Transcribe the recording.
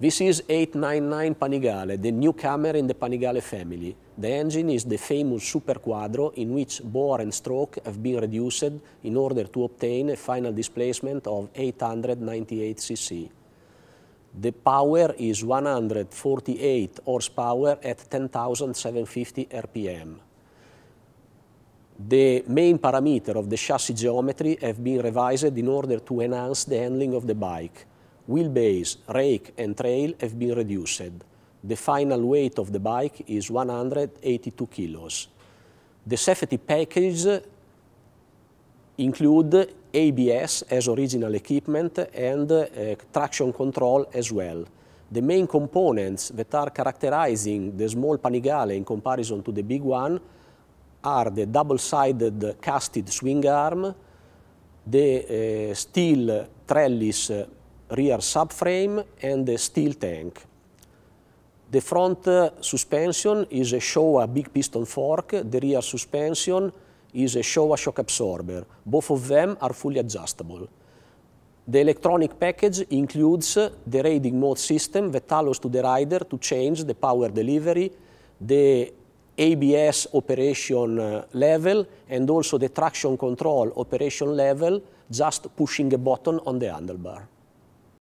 This is 899 Panigale, the newcomer in the Panigale family. The engine is the famous super quadro in which bore and stroke have been reduced in order to obtain a final displacement of 898 cc. The power is 148 horsepower at 10,750 rpm. The main parameter of the chassis geometry have been revised in order to enhance the handling of the bike. Wheelbase, rake and trail have been reduced. The final weight of the bike is 182 kilos. The safety package include ABS as original equipment and uh, traction control as well. The main components that are characterizing the small Panigale in comparison to the big one are the double-sided casted swing arm, the uh, steel trellis uh, rear subframe and the steel tank. The front uh, suspension is a Showa big piston fork. The rear suspension is a Showa shock absorber. Both of them are fully adjustable. The electronic package includes uh, the riding mode system that allows to the rider to change the power delivery, the ABS operation uh, level, and also the traction control operation level, just pushing a button on the handlebar.